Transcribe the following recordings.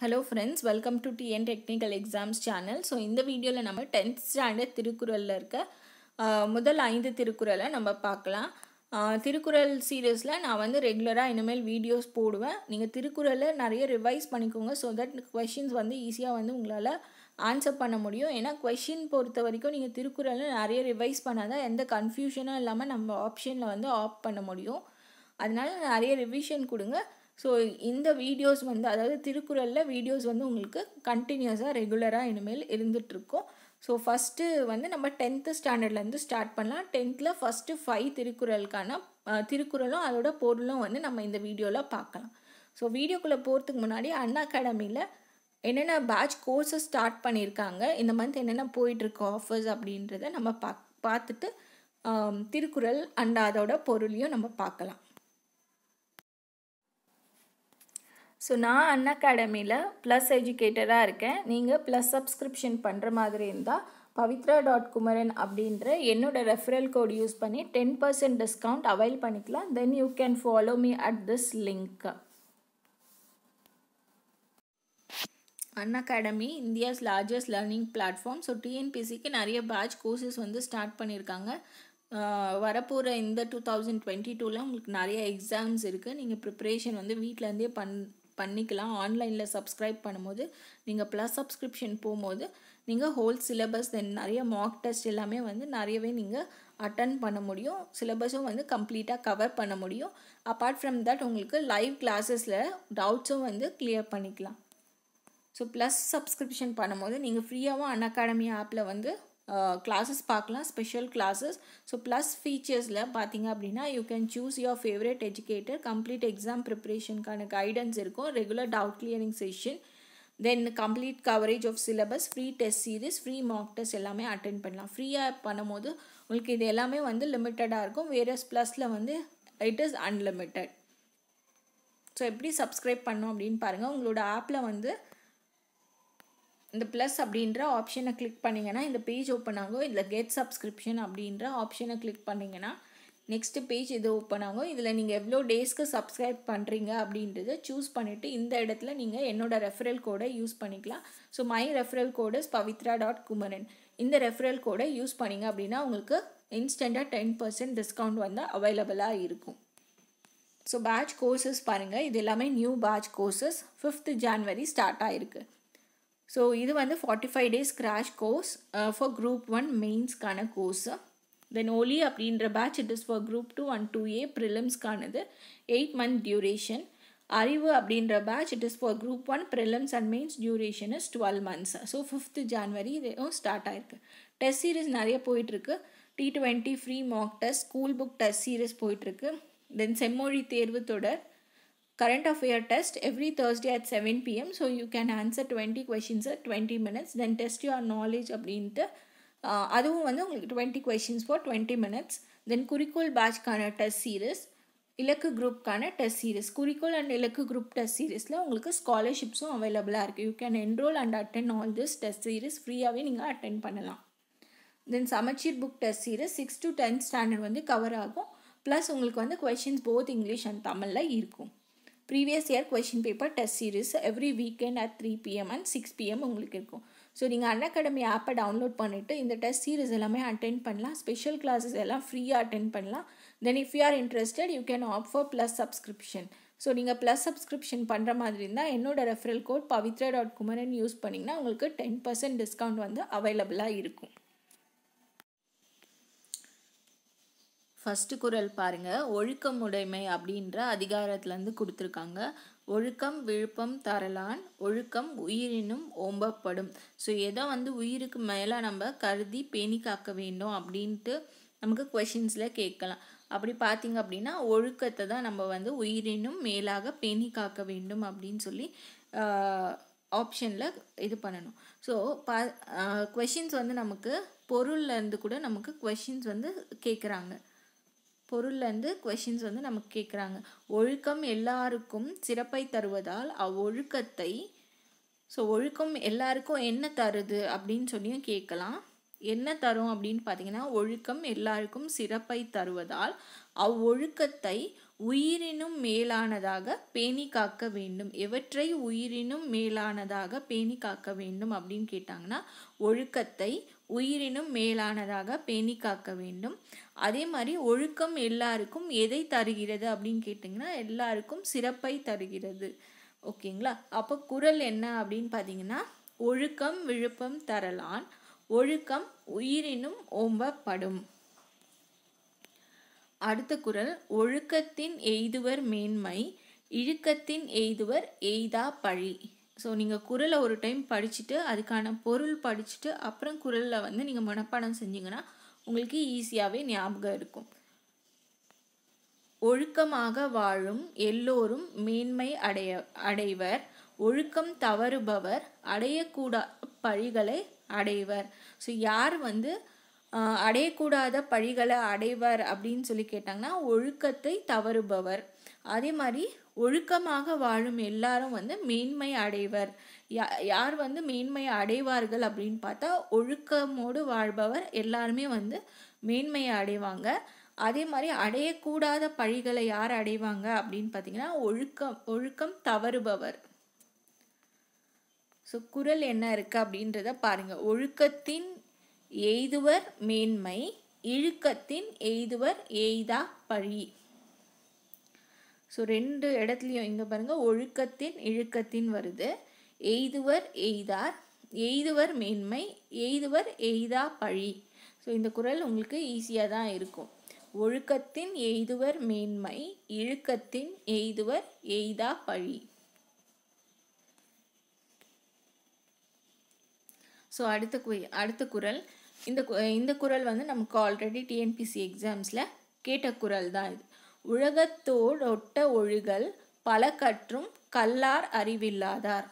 Hello friends welcome to TN technical exams channel so இந்த வீடியோவில் நம்ம டென்த் ஸ்டாண்டர்ட் திருக்குறளில் இருக்க முதல் ஐந்து திருக்குறளை நம்ம பார்க்கலாம் திருக்குறள் சீரியஸில் நான் வந்து ரெகுலராக இனிமேல் வீடியோஸ் போடுவேன் நீங்கள் திருக்குறளை நிறைய ரிவைஸ் பண்ணிக்கோங்க ஸோ தட் கொஷின்ஸ் வந்து ஈஸியாக வந்து உங்களால் ஆன்சர் பண்ண முடியும் ஏன்னா கொஷின் பொறுத்த வரைக்கும் நீங்கள் திருக்குறளை நிறைய ரிவைஸ் பண்ணால் தான் எந்த கன்ஃபியூஷனும் இல்லாமல் நம்ம ஆப்ஷனில் வந்து ஆப் பண்ண முடியும் அதனால் நிறைய ரிவிஷன் கொடுங்க ஸோ இந்த வீடியோஸ் வந்து அதாவது திருக்குறளில் வீடியோஸ் வந்து உங்களுக்கு கண்டினியூஸாக ரெகுலராக இனிமேல் இருந்துகிட்ருக்கோம் ஸோ ஃபஸ்ட்டு வந்து நம்ம டென்த்து ஸ்டாண்டர்ட்லேருந்து ஸ்டார்ட் பண்ணலாம் டென்த்தில் ஃபஸ்ட்டு ஃபைவ் திருக்குறளுக்கான திருக்குறளும் அதோட பொருளும் வந்து நம்ம இந்த வீடியோவில் பார்க்கலாம் ஸோ வீடியோக்குள்ளே போகிறதுக்கு முன்னாடி அண்ணா அகாடமியில் என்னென்ன பேட்ச் கோர்ஸஸ் ஸ்டார்ட் பண்ணியிருக்காங்க இந்த மந்த் என்னென்ன போயிட்டுருக்கு ஆஃபர்ஸ் அப்படின்றத நம்ம பா பார்த்துட்டு திருக்குறள் அண்ட் அதோட பொருளையும் நம்ம பார்க்கலாம் ஸோ நான் அன் அகாடமியில் ப்ளஸ் எஜுகேட்டராக இருக்கேன் நீங்கள் ப்ளஸ் சப்ஸ்கிரிப்ஷன் பண்ணுற மாதிரி இருந்தால் பவித்ரா டாட் குமரன் அப்படின்ற என்னோட ரெஃபரல் கோட் யூஸ் பண்ணி டென் பர்சன்ட் டிஸ்கவுண்ட் அவைல் பண்ணிக்கலாம் then you can follow me at this link Unacademy India's largest learning platform so டிஎன்பிசிக்கு நிறைய பேட்ச் கோர்சஸ் வந்து ஸ்டார்ட் பண்ணியிருக்காங்க வரப்போகிற இந்த டூ தௌசண்ட் டுவெண்ட்டி டூவில் உங்களுக்கு நிறைய எக்ஸாம்ஸ் இருக்குது நீங்கள் ப்ரிப்ரேஷன் வந்து வீட்டிலேருந்தே பண் பண்ணிக்கலாம் ஆன்லைனில் சப்ஸ்கிரைப் பண்ணும்போது நீங்கள் ப்ளஸ் சப்ஸ்கிரிப்ஷன் போகும்போது நீங்கள் ஹோல் சிலபஸ் தென் நிறைய மார்க் டெஸ்ட் எல்லாமே வந்து நிறையவே நீங்கள் அட்டன் பண்ண முடியும் சிலபஸும் வந்து கம்ப்ளீட்டாக கவர் பண்ண முடியும் அப்பார்ட் ஃப்ரம் தட் உங்களுக்கு லைவ் கிளாஸஸில் டவுட்ஸும் வந்து கிளியர் பண்ணிக்கலாம் ஸோ ப்ளஸ் சப்ஸ்கிரிப்ஷன் பண்ணும்போது நீங்கள் ஃப்ரீயாகவும் அன் அகாடமி ஆப்பில் வந்து கிளாஸஸ் பார்க்கலாம் ஸ்பெஷல் கிளாஸஸ் ஸோ ப்ளஸ் ஃபீச்சர்ஸில் பார்த்தீங்க அப்படின்னா you can choose your favourite educator complete exam ப்ரிப்ரேஷனுக்கான கைடன்ஸ் இருக்கும் regular doubt clearing session then complete coverage of syllabus free test series free mock test எல்லாமே attend பண்ணலாம் ஃப்ரீயாக பண்ணும்போது உங்களுக்கு இது எல்லாமே வந்து லிமிட்டடாக இருக்கும் வேரியஸ் ப்ளஸில் வந்து இட் இஸ் அன்லிமிட்டட் ஸோ எப்படி சப்ஸ்கிரைப் பண்ணோம் அப்படின்னு பாருங்கள் உங்களோட ஆப்பில் வந்து இந்த ப்ளஸ் அப்படின்ற ஆப்ஷனை கிளிக் பண்ணிங்கன்னா இந்த பேஜ் ஓப்பன் ஆகும் இதில் கெட் சப்ஸ்கிரிப்ஷன் அப்படின்ற ஆப்ஷனை கிளிக் பண்ணிங்கன்னா நெக்ஸ்ட்டு பேஜ் இது ஓப்பன் ஆகும் இதில் நீங்கள் எவ்வளோ டேஸ்க்கு சப்ஸ்கிரைப் பண்ணுறீங்க அப்படின்றத சூஸ் பண்ணிவிட்டு இந்த இடத்துல நீங்கள் என்னோடய ரெஃபரல் கோடை யூஸ் பண்ணிக்கலாம் so my referral code Pavithra dot Kumaran இந்த ரெஃபரல் கோடை யூஸ் பண்ணிங்க அப்படின்னா உங்களுக்கு இன்ஸ்டண்ட்டாக டென் பர்சன்ட் டிஸ்கவுண்ட் வந்து அவைலபிளாக இருக்கும் ஸோ பேட்ச் கோர்சஸ் பாருங்கள் இது எல்லாமே new batch courses fifth January start ஆகிருக்கு ஸோ இது வந்து forty five days crash course for group one மெயின்ஸ்க்கான கோர்ஸு தென் ஓலி அப்படின்ற batch it is for group two and two A ப்ரிலிம்ஸ்க்கானது எயிட் மந்த் டியூரேஷன் அறிவு அப்படின்ற batch it is for group one prelims and mains duration is twelve months so fifth January இதுவும் start ஆயிருக்கு test series நிறைய போயிட்டுருக்கு T twenty free mock test school book test series போயிட்டுருக்கு then செம்மொழி தேர்வு தொடர் current affair test every Thursday at 7 pm. So you can answer 20 questions twenty minutes then test test your knowledge அப்படின்ட்டு அதுவும் வந்து உங்களுக்கு twenty questions for twenty minutes then Kurikkol பேட்ச்க்கான test series Ilakku குரூப்க்கான test series Kurikkol and Ilakku group test சீரீஸில் உங்களுக்கு ஸ்காலர்ஷிப்ஸும் அவைலபிளாக இருக்குது you can enrol and attend all this test series ஃப்ரீயாகவே நீங்கள் அட்டன் பண்ணலாம் then Samacheer book test series six to tenth standard வந்து கவர் ஆகும் ப்ளஸ் உங்களுக்கு வந்து கொஷின்ஸ் போத் இங்கிலீஷ் அண்ட் தமிழில் இருக்கும் previous year question paper test series every weekend at three PM and six PM உங்களுக்கு இருக்கும் ஸோ நீங்கள் அன் அகாடமி ஆப்பை டவுன்லோட் பண்ணிவிட்டு இந்த டெஸ்ட் சீரீஸ் எல்லாமே அட்டென்ட் பண்ணலாம் ஸ்பெஷல் கிளாஸஸ் எல்லாம் ஃப்ரீயாக அட்டென்ட் பண்ணலாம் then if you are interested you can opt for plus subscription so நீங்கள் ப்ளஸ் சப்ஸ்கிரிப்ஷன் பண்ணுற மாதிரி இருந்தால் என்னோடய referral code Pavithra dot Kumaran use பண்ணிங்கன்னா உங்களுக்கு டென் பர்சன்ட் டிஸ்கவுண்ட் வந்து அவைலபிளாக இருக்கும் ஃபஸ்ட்டு குரல் பாருங்கள் ஒழுக்கம் உடைமை அப்படின்ற அதிகாரத்துலேருந்து கொடுத்துருக்காங்க ஒழுக்கம் விழுப்பம் தரலான் ஒழுக்கம் உயிரினும் ஓம்பப்படும் ஸோ எதை வந்து உயிருக்கு மேலே நம்ம கருதி பேணி காக்க வேண்டும் அப்படின்ட்டு நமக்கு கொஷின்ஸில் கேட்கலாம் அப்படி பார்த்தீங்க அப்படின்னா ஒழுக்கத்தை தான் நம்ம வந்து உயிரினும் மேலாக பேணி காக்க வேண்டும் அப்படின்னு சொல்லி ஆப்ஷனில் இது பண்ணணும் ஸோ பா கொஷின்ஸ் வந்து நமக்கு பொருள்லேருந்து கூட நமக்கு கொஷின்ஸ் வந்து கேட்குறாங்க பொருள்லேருந்து கொஷின்ஸ் வந்து நமக்கு கேட்குறாங்க ஒழுக்கம் எல்லாருக்கும் சிறப்பை தருவதால் அவ்வொழுக்கத்தை ஸோ ஒழுக்கம் எல்லாருக்கும் என்ன தருது அப்படின்னு சொல்லியும் கேட்கலாம் என்ன தரும் அப்படின்னு பார்த்தீங்கன்னா ஒழுக்கம் எல்லாருக்கும் சிறப்பை தருவதால் அவ்வொழுக்கத்தை உயிரினும் மேலானதாக பேணி காக்க வேண்டும் எவற்றை உயிரினும் மேலானதாக பேணி காக்க வேண்டும் அப்படின்னு கேட்டாங்கன்னா ஒழுக்கத்தை உயிரினும் மேலானதாக பேணி காக்க வேண்டும் அதே மாதிரி ஒழுக்கம் எல்லாருக்கும் எதை தருகிறது அப்படின்னு கேட்டிங்கன்னா எல்லாருக்கும் சிறப்பை தருகிறது ஓகேங்களா அப்போ குரல் என்ன அப்படின்னு பார்த்தீங்கன்னா ஒழுக்கம் விழுப்பம் தரலான் ஒழுக்கம் உயிரினும் ஓம்பப்படும் அடுத்த குரல் ஒழுக்கத்தின் எய்துவர் மேன்மை இழுக்கத்தின் எய்துவர் எய்தா பழி ஸோ நீங்கள் குரலை ஒரு டைம் படிச்சுட்டு அதுக்கான பொருள் படிச்சுட்டு அப்புறம் குரலில் வந்து நீங்கள் மனப்பாடம் செஞ்சீங்கன்னா உங்களுக்கு ஈஸியாகவே ஞாபகம் இருக்கும் ஒழுக்கமாக வாழும் எல்லோரும் மேன்மை அடைய அடைவர் ஒழுக்கம் தவறுபவர் அடையக்கூடா பழிகளை அடைவர் ஸோ யார் வந்து அடையக்கூடாத பழிகளை அடைவர் அப்படின்னு சொல்லி கேட்டாங்கன்னா ஒழுக்கத்தை தவறுபவர் அதே மாதிரி ஒழுக்கமாக வாழும் எல்லாரும் வந்து மேன்மை அடைவர் யா யார் வந்து மேன்மை அடைவார்கள் அப்படின்னு பார்த்தா ஒழுக்கமோடு வாழ்பவர் எல்லாருமே வந்து மேன்மையை அடைவாங்க அதே மாதிரி அடையக்கூடாத பழிகளை யார் அடைவாங்க அப்படின்னு பார்த்தீங்கன்னா ஒழுக்கம் ஒழுக்கம் தவறுபவர் ஸோ குரல் என்ன இருக்குது அப்படின்றத பாருங்கள் ஒழுக்கத்தின் எய்துவர் மேன்மை இழுக்கத்தின் எய்துவர் எய்தா பழி ஸோ ரெண்டு இடத்துலையும் இங்கே பாருங்கள் ஒழுக்கத்தின் இழுக்கத்தின் வருது எய்துவர் எய்தார் எய்துவர் மேன்மை எய்துவர் எய்தா பழி ஸோ இந்த குரல் உங்களுக்கு ஈஸியாக தான் இருக்கும் ஒழுக்கத்தின் எய்துவர் மேன்மை இழுக்கத்தின் எய்துவர் எய்தா பழி ஸோ அடுத்த கு அடுத்த குரல் இந்த இந்த குரல் வந்து நமக்கு ஆல்ரெடி டிஎன்பிசி எக்ஸாம்ஸில் கேட்ட குரல் தான் இது உலகத்தோடொட்ட ஒழுகல் பல கற்றும் கல்லார் அறிவில்லாதார்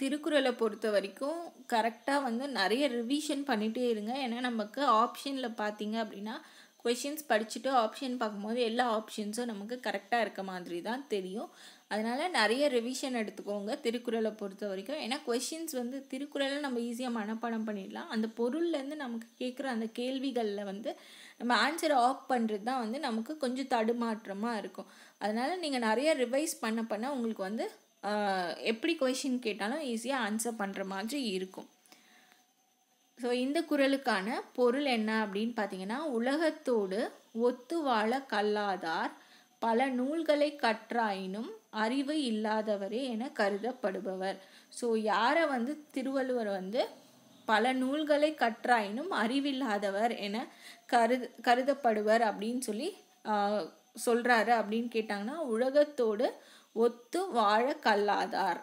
திருக்குறளை பொறுத்த வரைக்கும் கரெக்டாக வந்து நிறைய ரிவிஷன் பண்ணிகிட்டே இருங்க ஏன்னா நமக்கு ஆப்ஷனில் பார்த்தீங்க அப்படின்னா கொஷின்ஸ் படிச்சுட்டு ஆப்ஷன் பார்க்கும்போது எல்லா ஆப்ஷன்ஸும் நமக்கு கரெக்டாக இருக்க மாதிரி தான் தெரியும் அதனால் நிறைய ரிவிஷன் எடுத்துக்கோங்க திருக்குறளை பொறுத்த வரைக்கும் ஏன்னா கொஷின்ஸ் வந்து திருக்குறளை நம்ம ஈஸியாக மனப்பாடம் பண்ணிடலாம் அந்த பொருள்லேருந்து நமக்கு கேட்குற அந்த கேள்விகளில் வந்து நம்ம ஆன்சரை ஆஃப் பண்ணுறது தான் வந்து நமக்கு கொஞ்சம் தடுமாற்றமாக இருக்கும் அதனால் நீங்கள் நிறைய ரிவைஸ் பண்ண பண்ண உங்களுக்கு வந்து எப்படி கொஷின் கேட்டாலும் ஈஸியாக ஆன்சர் பண்ணுற மாதிரி இருக்கும் ஸோ இந்த குரலுக்கான பொருள் என்ன அப்படின்னு பார்த்தீங்கன்னா உலகத்தோடு ஒத்து வாழ கல்லாதார் பல நூல்களை கற்றாயினும் அறிவு இல்லாதவரே என கருதப்படுபவர் ஸோ யாரை வந்து திருவள்ளுவர் வந்து பல நூல்களை கற்றாயினும் அறிவில்லாதவர் என கரு கருதப்படுவர் அப்படின்னு சொல்லி சொல்கிறாரு அப்படின்னு கேட்டாங்கன்னா உலகத்தோடு ஒத்து வாழ கல்லாதார்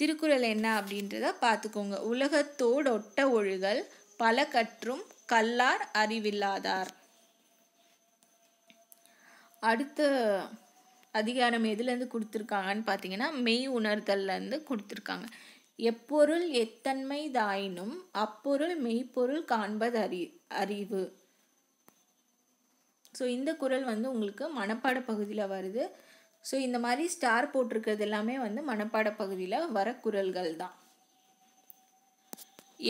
திருக்குறள் என்ன அப்படின்றத பார்த்துக்கோங்க உலகத்தோடொட்ட ஒழுகல் பல கற்றும் கல்லார் அறிவில்லாதார் அடுத்த அதிகாரம் எதுலேருந்து கொடுத்துருக்காங்கன்னு பார்த்தீங்கன்னா மெய் உணர்தல்லேருந்து கொடுத்துருக்காங்க எப்பொருள் எத்தன்மை தாயினும் அப்பொருள் மெய்ப்பொருள் காண்பது அறி அறிவு ஸோ இந்த குரல் வந்து உங்களுக்கு மனப்பாட பகுதியில் வருது ஸோ இந்த மாதிரி ஸ்டார் போட்டிருக்கிறது எல்லாமே வந்து மனப்பாட பகுதியில் வர குரல்கள் தான்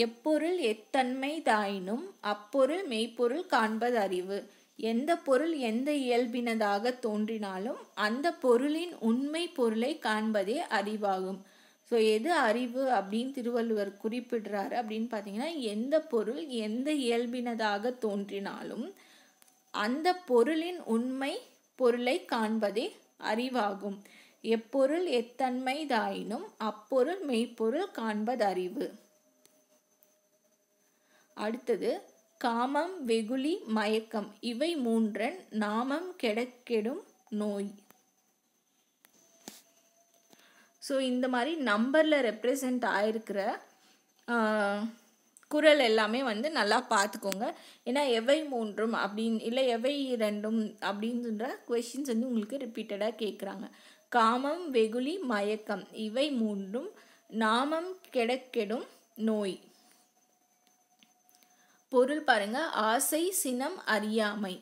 எப்பொருள் எத்தன்மை தாயினும் அப்பொருள் மெய்ப்பொருள் காண்பது அறிவு எந்த பொருள் எந்த இயல்பினதாக தோன்றினாலும் அந்த பொருளின் உண்மை பொருளை காண்பதே அறிவாகும் ஸோ எது அறிவு அப்படின்னு திருவள்ளுவர் குறிப்பிடுறாரு அப்படின்னு பார்த்தீங்கன்னா எந்த பொருள் எந்த இயல்பினதாக தோன்றினாலும் அந்த பொருளின் உண்மை பொருளை காண்பதே அறிவாகும் எப்பொருள் எத்தன்மைதாயினும் அப்பொருள் மெய்ப்பொருள் காண்பது அறிவு அடுத்தது காமம் வெகுளி மயக்கம் இவை மூன்றன் நாமம் கெடக்கெடும் நோய் ஸோ இந்த மாதிரி நம்பரில் ரெப்ரசன்ட் ஆயிருக்கிற குரல் எல்லாமே வந்து நல்லா பார்த்துக்கோங்க ஏன்னா எவை மூன்றும் அப்படின்னு இல்லை எவை இரண்டும் அப்படின்ற கொஷின்ஸ் வந்து உங்களுக்கு ரிப்பீட்டடாக கேட்குறாங்க காமம் வெகுளி மயக்கம் இவை மூன்றும் நாமம் கெடக்கெடும் நோய் பொருள் பாருங்க ஆசை சினம் அறியாமை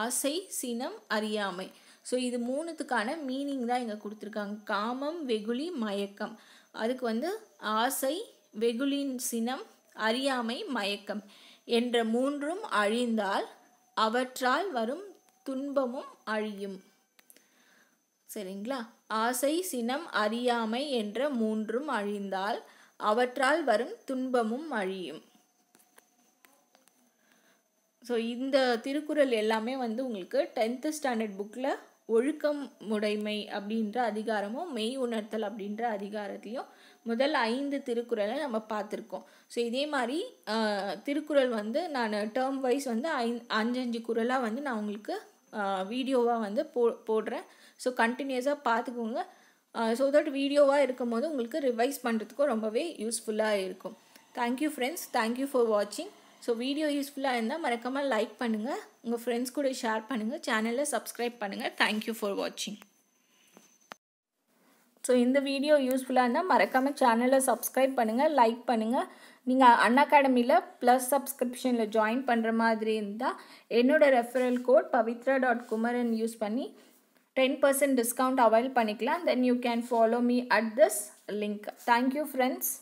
ஆசை சினம் அறியாமை ஸோ இது மூணுத்துக்கான மீனிங் தான் இங்கே கொடுத்துருக்காங்க காமம் வெகுளி மயக்கம் அதுக்கு வந்து ஆசை வெகுளின் சினம் அறியாமை மயக்கம் என்ற மூன்றும் அழிந்தால் அவற்றால் வரும் துன்பமும் அழியும் சரிங்களா ஆசை சினம் அறியாமை என்ற மூன்றும் அழிந்தால் அவற்றால் வரும் துன்பமும் அழியும் ஸோ இந்த திருக்குறள் எல்லாமே வந்து உங்களுக்கு டென்த்து ஸ்டாண்டர்ட் புக்கில் ஒழுக்கம் முடைமை அப்படின்ற அதிகாரமும் மெய் உணர்த்தல் அப்படின்ற அதிகாரத்தையும் முதல் ஐந்து திருக்குறளை நம்ம பார்த்துருக்கோம் ஸோ இதே மாதிரி திருக்குறள் வந்து நான் டேர்ம் வைஸ் வந்து ஐ அஞ்சஞ்சு குரலாக வந்து நான் உங்களுக்கு வீடியோவாக வந்து போ போடுறேன் ஸோ கண்டினியூஸாக பார்த்துக்கோங்க ஸோ தட் வீடியோவாக இருக்கும் போது உங்களுக்கு ரிவைஸ் பண்ணுறதுக்கும் ரொம்பவே யூஸ்ஃபுல்லாக இருக்கும் தேங்க்யூ ஃப்ரெண்ட்ஸ் தேங்க்யூ ஃபார் வாட்சிங் ஸோ வீடியோ யூஸ்ஃபுல்லாக இருந்தால் மறக்காமல் லைக் பண்ணுங்கள் உங்கள் ஃப்ரெண்ட்ஸ் கூட ஷேர் பண்ணுங்கள் சேனலில் சப்ஸ்கிரைப் பண்ணுங்கள் தேங்க்யூ ஃபார் வாட்சிங் ஸோ இந்த வீடியோ யூஸ்ஃபுல்லாக இருந்தால் மறக்காமல் சேனலை சப்ஸ்கிரைப் பண்ணுங்கள் லைக் பண்ணுங்கள் நீங்கள் அன் அகாடமியில் ப்ளஸ் சப்ஸ்கிரிப்ஷனில் ஜாயின் பண்ணுற மாதிரி இருந்தால் என்னோடய referral code Pavithra dot Kumaran use பண்ணி டென் பர்சன்ட் டிஸ்கவுண்ட் அவைல் பண்ணிக்கலாம் then you can follow me at this link thank you friends